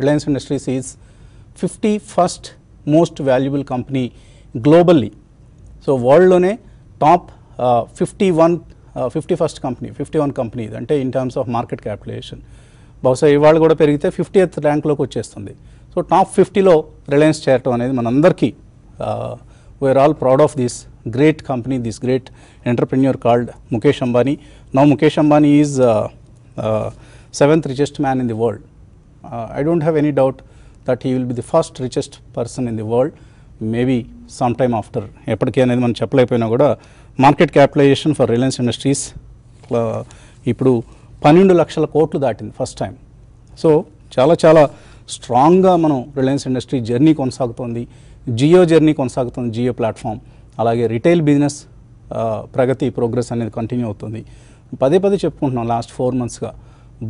Reliance Industries is fifty first most valuable company globally so వరల్డ్లోనే top fifty one fifty first company fifty one company అంటే in terms of market capitalisation బహుశా ఇవాళ కూడా పెరిగితే fifty eighth ర్యాంక్లోకి వచ్చేస్తుంది so top ఫిఫ్టీలో Reliance చేరటం అనేది మనందరికీ we are all proud of this great company this great entrepreneur called Mukesh Ambani now Mukesh Ambani is seventh richest man in the world Uh, I do not have any doubt that he will be the first richest person in the world maybe some time after ఎప్పటికీ అనేది మనం చెప్పలేకపోయినా కూడా market capitalisation for Reliance Industries ఇప్పుడు పన్నెండు లక్షల కోట్లు దాటింది ఫస్ట్ టైం సో చాలా చాలా స్ట్రాంగ్గా మనం రిలయన్స్ ఇండస్ట్రీ జర్నీ కొనసాగుతోంది జియో జర్నీ కొనసాగుతుంది జియో ప్లాట్ఫామ్ అలాగే రిటైల్ బిజినెస్ uh, ప్రగతి ప్రోగ్రెస్ అనేది కంటిన్యూ అవుతుంది పదే పదే చెప్పుకుంటున్నాం లాస్ట్ ఫోర్ మంత్స్గా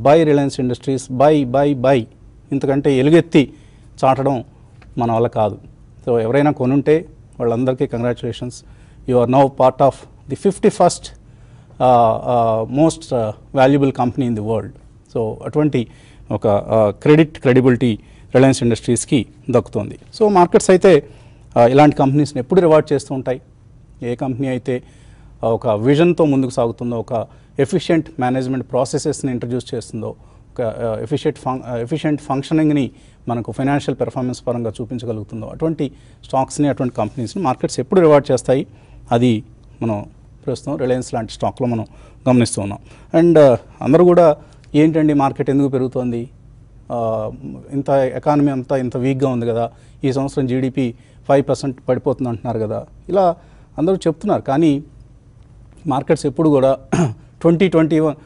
by Reliance Industries by by by ఇంతకంటే ఎలుగెత్తి చాటడం మన వల్ల కాదు సో ఎవరైనా కొనుంటే వాళ్ళందరికీ congratulations you are now part of the fifty first most valuable company in the world so అటువంటి ఒక క్రెడిట్ uh, క్రెడిబిలిటీ రిలయన్స్ ఇండస్ట్రీస్కి దక్కుతుంది సో మార్కెట్స్ అయితే uh, ఇలాంటి కంపెనీస్ని ఎప్పుడు రివార్డ్ చేస్తూ ఉంటాయి ఏ కంపెనీ అయితే uh, ఒక విజన్తో ముందుకు సాగుతుందో ఒక ఎఫిషియెంట్ మేనేజ్మెంట్ ప్రాసెసెస్ని ఇంట్రడ్యూస్ చేస్తుందో ఎఫిషియెంట్ ఫం ఎఫిషియెంట్ ఫంక్షనింగ్ని మనకు ఫైనాన్షియల్ పెర్ఫార్మెన్స్ పరంగా చూపించగలుగుతుందో అటువంటి స్టాక్స్ని అటువంటి కంపెనీస్ని మార్కెట్స్ ఎప్పుడు రివార్డ్ చేస్తాయి అది మనం ప్రస్తుతం రిలయన్స్ లాంటి స్టాక్లో మనం గమనిస్తూ ఉన్నాం అండ్ అందరూ కూడా ఏంటండి మార్కెట్ ఎందుకు పెరుగుతోంది ఇంత ఎకానమీ అంతా ఇంత వీక్గా ఉంది కదా ఈ సంవత్సరం జీడిపి ఫైవ్ పర్సెంట్ పడిపోతుంది అంటున్నారు కదా ఇలా అందరూ చెప్తున్నారు కానీ మార్కెట్స్ ఎప్పుడు కూడా twenty twenty one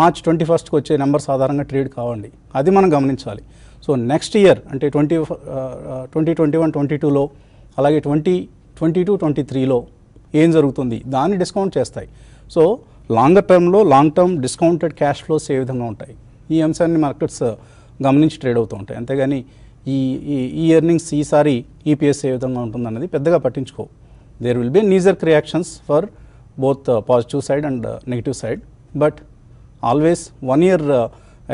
March twenty ఫస్ట్కి వచ్చే నెంబర్స్ ఆధారంగా ట్రేడ్ కావండి అది మనం గమనించాలి సో నెక్స్ట్ ఇయర్ అంటే twenty twenty twenty one twenty టూలో అలాగే ట్వంటీ ట్వంటీ టూ ట్వంటీ త్రీలో ఏం జరుగుతుంది దాన్ని డిస్కౌంట్ చేస్తాయి సో లాంగర్ టర్మ్లో long term discounted cash flows ఏ విధంగా ఉంటాయి ఈ అంశాన్ని మార్కెట్స్ గమనించి ట్రేడ్ అవుతూ ఉంటాయి అంతేగాని ఈ ఈ ఇయర్నింగ్స్ ఈసారి ఈపీఎస్ ఏ విధంగా ఉంటుందన్నది పెద్దగా పట్టించుకో there will be knee jerk reactions for both uh, positive side and uh, negative side, but always one year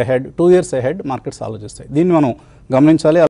ahead two years ahead markets ఆలోచిస్తాయి దీన్ని మనం గమనించాలి